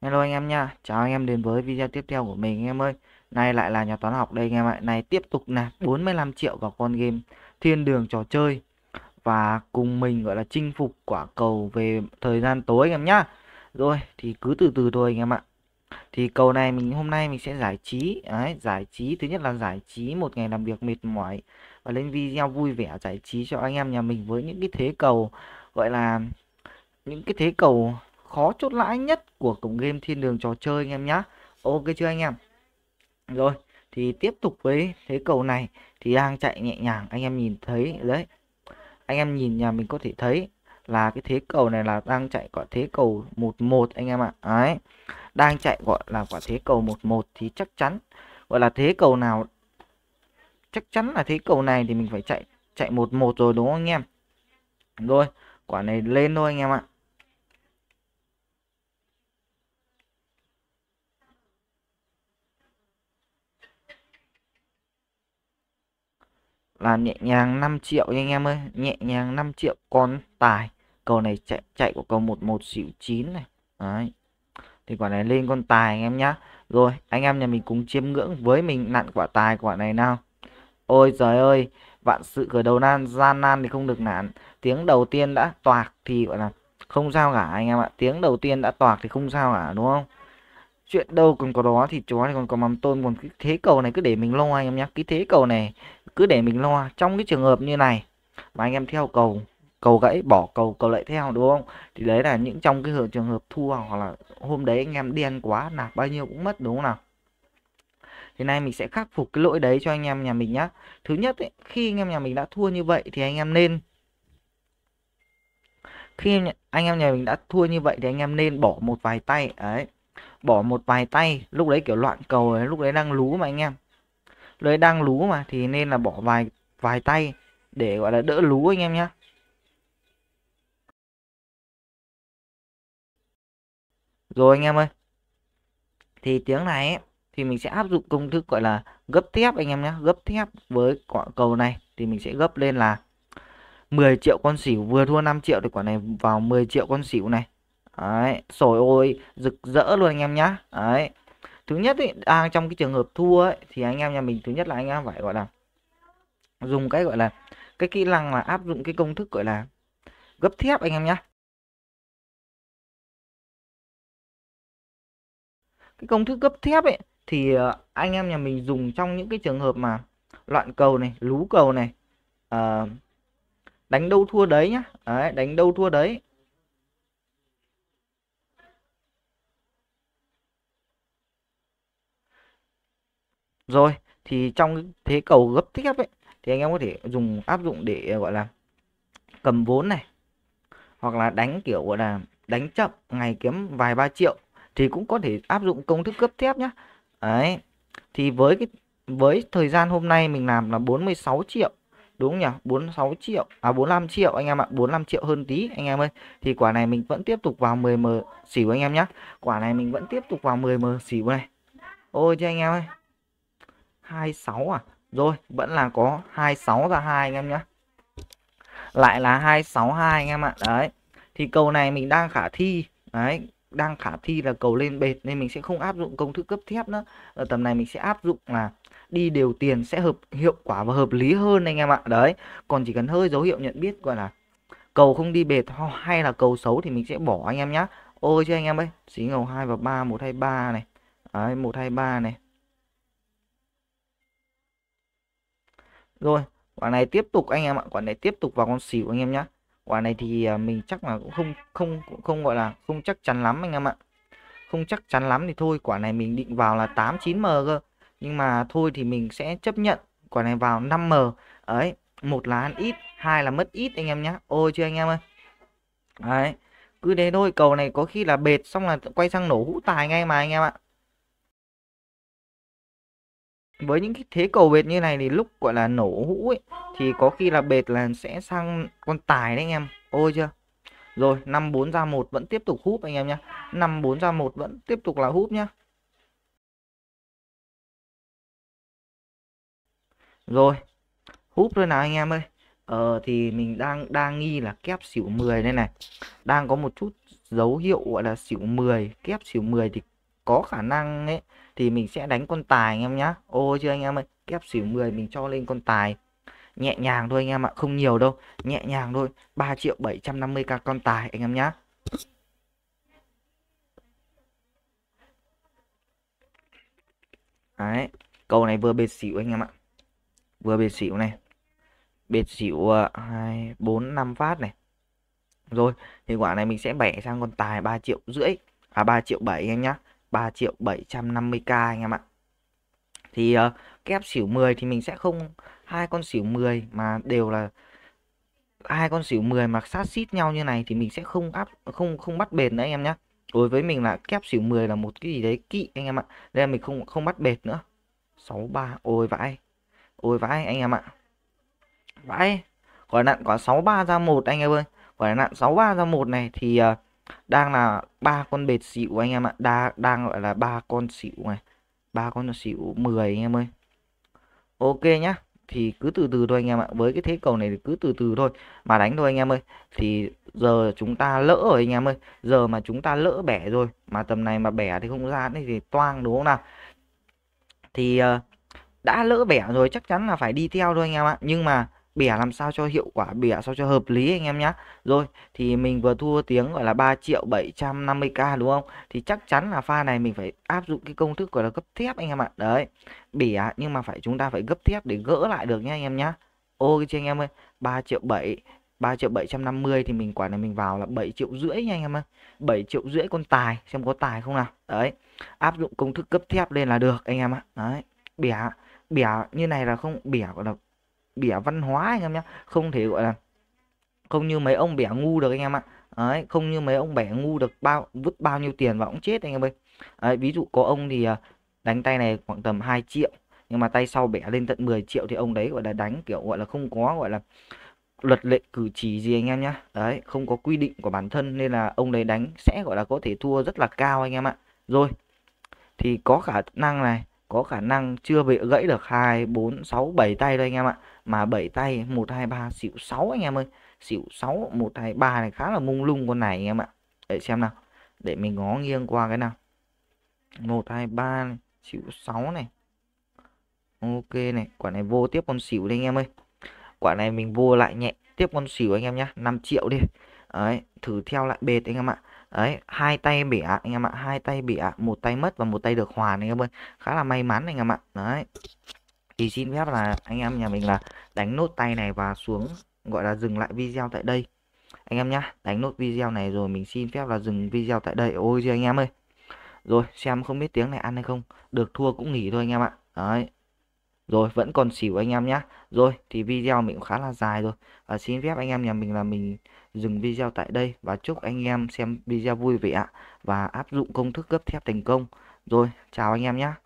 Hello anh em nha, chào anh em đến với video tiếp theo của mình em ơi Nay lại là nhà toán học đây anh em ạ Này tiếp tục nạp 45 triệu vào con game Thiên đường trò chơi Và cùng mình gọi là chinh phục quả cầu về thời gian tối anh em nhá Rồi thì cứ từ từ thôi anh em ạ Thì cầu này mình hôm nay mình sẽ giải trí Đấy, Giải trí thứ nhất là giải trí một ngày làm việc mệt mỏi Và lên video vui vẻ giải trí cho anh em nhà mình với những cái thế cầu Gọi là những cái thế cầu khó chốt lãi nhất của cổng game thiên đường trò chơi anh em nhá ok chưa anh em rồi thì tiếp tục với thế cầu này thì đang chạy nhẹ nhàng anh em nhìn thấy đấy anh em nhìn nhà mình có thể thấy là cái thế cầu này là đang chạy gọi thế cầu 11 anh em ạ. Đấy. Đang chạy gọi là quả thế cầu 11 thì chắc chắn gọi là thế cầu nào chắc chắn là thế cầu này thì mình phải chạy chạy 11 rồi đúng không anh em? Rồi, quả này lên thôi anh em ạ. là nhẹ nhàng 5 triệu anh em ơi nhẹ nhàng 5 triệu con tài cầu này chạy chạy của cầu 11 xỉu 9 này đấy thì quả này lên con tài anh em nhá rồi anh em nhà mình cùng chiêm ngưỡng với mình nặn quả tài quả này nào ôi trời ơi vạn sự khởi đầu nan gian nan thì không được nản tiếng đầu tiên đã toạc thì gọi là không sao cả anh em ạ tiếng đầu tiên đã toạc thì không sao cả đúng không chuyện đâu còn có đó thì chó này còn có mắm tôm còn cái thế cầu này cứ để mình lo anh em nhé cái thế cầu này cứ để mình lo trong cái trường hợp như này mà anh em theo cầu cầu gãy bỏ cầu cầu lại theo đúng không thì đấy là những trong cái trường hợp thua hoặc là hôm đấy anh em điên quá là bao nhiêu cũng mất đúng không nào thì nay mình sẽ khắc phục cái lỗi đấy cho anh em nhà mình nhá thứ nhất ấy, khi anh em nhà mình đã thua như vậy thì anh em nên khi anh em nhà mình đã thua như vậy thì anh em nên bỏ một vài tay ấy bỏ một vài tay lúc đấy kiểu loạn cầu ấy, lúc đấy đang lú mà anh em lúc đấy đang lú mà thì nên là bỏ vài vài tay để gọi là đỡ lú anh em nhé rồi anh em ơi thì tiếng này ấy, thì mình sẽ áp dụng công thức gọi là gấp thép anh em nhé gấp thép với quả cầu này thì mình sẽ gấp lên là 10 triệu con xỉu vừa thua 5 triệu thì quả này vào 10 triệu con xỉu này Đấy, sồi ôi rực rỡ luôn anh em nhá. Đấy. Thứ nhất ấy, đang à, trong cái trường hợp thua ấy, thì anh em nhà mình thứ nhất là anh em phải gọi là dùng cái gọi là cái kỹ năng là áp dụng cái công thức gọi là gấp thép anh em nhá. Cái công thức gấp thép ấy thì ờ, anh em nhà mình dùng trong những cái trường hợp mà loạn cầu này, lú cầu này, à, đánh đâu thua đấy nhá. Đấy, đánh đâu thua đấy rồi thì trong thế cầu gấp tiếp ấy thì anh em có thể dùng áp dụng để ờ, gọi là cầm vốn này hoặc là đánh kiểu gọi là đánh chậm ngày kiếm vài ba triệu thì cũng có thể áp dụng công thức cướp thép nhá. đấy thì với cái với thời gian hôm nay mình làm là 46 triệu đúng không nhỉ 46 triệu à 45 triệu anh em ạ 45 triệu hơn tí anh em ơi thì quả này mình vẫn tiếp tục vào 10 m xỉu anh em nhé quả này mình vẫn tiếp tục vào 10 m xỉu này ôi chứ anh em ơi 26 à rồi vẫn là có 26 ra 2 anh em nhé lại là 262 anh em ạ đấy thì cầu này mình đang khả thi đấy đang khả thi là cầu lên bệt nên mình sẽ không áp dụng công thức cấp thép nữa ở tầm này mình sẽ áp dụng là đi đều tiền sẽ hợp hiệu quả và hợp lý hơn anh em ạ đấy còn chỉ cần hơi dấu hiệu nhận biết gọi là cầu không đi bệt hay là cầu xấu thì mình sẽ bỏ anh em nhé ôi chứ anh em ơi xí ngầu 2 và 3 123 này đấy 123 này rồi quả này tiếp tục anh em ạ quả này tiếp tục vào con xỉu anh em nhé quả này thì à, mình chắc là cũng không không cũng không gọi là không chắc chắn lắm anh em ạ không chắc chắn lắm thì thôi quả này mình định vào là 89m cơ nhưng mà thôi thì mình sẽ chấp nhận quả này vào 5m ấy một là ăn ít hai là mất ít anh em nhé ôi chưa anh em ơi đấy cứ thế thôi cầu này có khi là bệt xong là quay sang nổ hũ tài ngay mà anh em ạ với những cái thế cầu bệt như này thì lúc gọi là nổ hũ ấy thì có khi là bệt là sẽ sang con tài đấy anh em ôi chưa rồi năm bốn ra một vẫn tiếp tục húp anh em nhé năm bốn ra một vẫn tiếp tục là húp nhá rồi húp thôi nào anh em ơi ờ thì mình đang đang nghi là kép xỉu 10 đây này đang có một chút dấu hiệu gọi là xỉu 10 kép xỉu 10 thì có khả năng ấy thì mình sẽ đánh con tài anh em nhá ô chưa anh em ơi kép xỉu 10 mình cho lên con tài nhẹ nhàng thôi anh em ạ không nhiều đâu nhẹ nhàng thôi 3 triệu 750 k con tài anh em nhá Đấy, cầu này vừa bệt xỉu anh em ạ. Vừa bệt xỉu này. Bệt xỉu 2 4 5 phát này. Rồi, thì quả này mình sẽ bẻ sang con tài 3 triệu rưỡi à 3 triệu 7 anh em nhá. 3 triệu 750k anh em ạ thì uh, ờ, kép xỉu 10 thì mình sẽ không hai con xỉu 10 mà đều là hai con xỉu 10 mà sát xít nhau như này thì mình sẽ không áp không không bắt bệt nữa anh em nhé đối với mình là kép xỉu 10 là một cái gì đấy kỵ anh em ạ nên là mình không không bắt bệt nữa 63 ôi vãi ôi vãi anh em ạ vãi quả nạn quả 63 ra một anh em ơi quả nạn 63 ra một này thì uh, đang là ba con bệt xỉu anh em ạ đang đang gọi là ba con xỉu này ba con xỉu 10 anh em ơi ok nhá thì cứ từ từ thôi anh em ạ với cái thế cầu này thì cứ từ từ thôi mà đánh thôi anh em ơi thì giờ chúng ta lỡ rồi anh em ơi giờ mà chúng ta lỡ bẻ rồi mà tầm này mà bẻ thì không ra thì toang đúng không nào thì ờ, đã lỡ bẻ rồi chắc chắn là phải đi theo thôi anh em ạ nhưng mà bẻ làm sao cho hiệu quả bẻ sao cho hợp lý anh em nhé rồi thì mình vừa thua tiếng gọi là 3 triệu 750k đúng không thì chắc chắn là pha này mình phải áp dụng cái công thức gọi là gấp thép anh em ạ đấy bẻ nhưng mà phải chúng ta phải gấp thép để gỡ lại được nhé anh em nhé ô chứ anh em ơi 3 triệu 7 3 triệu 750 thì mình quả này mình vào là 7 triệu rưỡi nha anh em ơi 7 triệu rưỡi con tài xem có tài không nào đấy áp dụng công thức cấp thép lên là được anh em ạ đấy bẻ bẻ như này là không bẻ gọi là bẻ văn hóa anh em nhé không thể gọi là không như mấy ông bẻ ngu được anh em ạ Đấy, không như mấy ông bẻ ngu được bao vứt bao nhiêu tiền và cũng chết anh em ơi Đấy, ví dụ có ông thì à, đánh tay này khoảng tầm 2 triệu nhưng mà tay sau bẻ lên tận 10 triệu thì ông đấy gọi là đánh kiểu gọi là không có gọi là luật lệ cử chỉ gì anh em nhá đấy không có quy định của bản thân nên là ông đấy đánh sẽ gọi là có thể thua rất là cao anh em ạ rồi thì có khả năng này có khả năng chưa bị gãy được 2, 4, 6, 7 tay đây anh em ạ. Mà 7 tay 1, 2, 3, xỉu 6 anh em ơi. Xỉu 6, 1, 2, 3 này khá là mung lung con này anh em ạ. Để xem nào. Để mình ngó nghiêng qua cái nào. 1, 2, 3 này. Xỉu 6 này. Ok này. Quả này vô tiếp con xỉu đây anh em ơi. Quả này mình vô lại nhẹ. Tiếp con xỉu anh em nhá. 5 triệu đi. Đấy. Thử theo lại bệt anh em ạ đấy hai tay bẻ anh em ạ hai tay bẻ một tay mất và một tay được hoàn anh em ơi khá là may mắn anh em ạ đấy thì xin phép là anh em nhà mình là đánh nốt tay này và xuống gọi là dừng lại video tại đây anh em nhá đánh nốt video này rồi mình xin phép là dừng video tại đây ôi chứ anh em ơi rồi xem không biết tiếng này ăn hay không được thua cũng nghỉ thôi anh em ạ đấy rồi vẫn còn xỉu anh em nhé rồi thì video mình cũng khá là dài rồi và xin phép anh em nhà mình là mình dừng video tại đây và chúc anh em xem video vui vẻ và áp dụng công thức gấp thép thành công rồi chào anh em nhé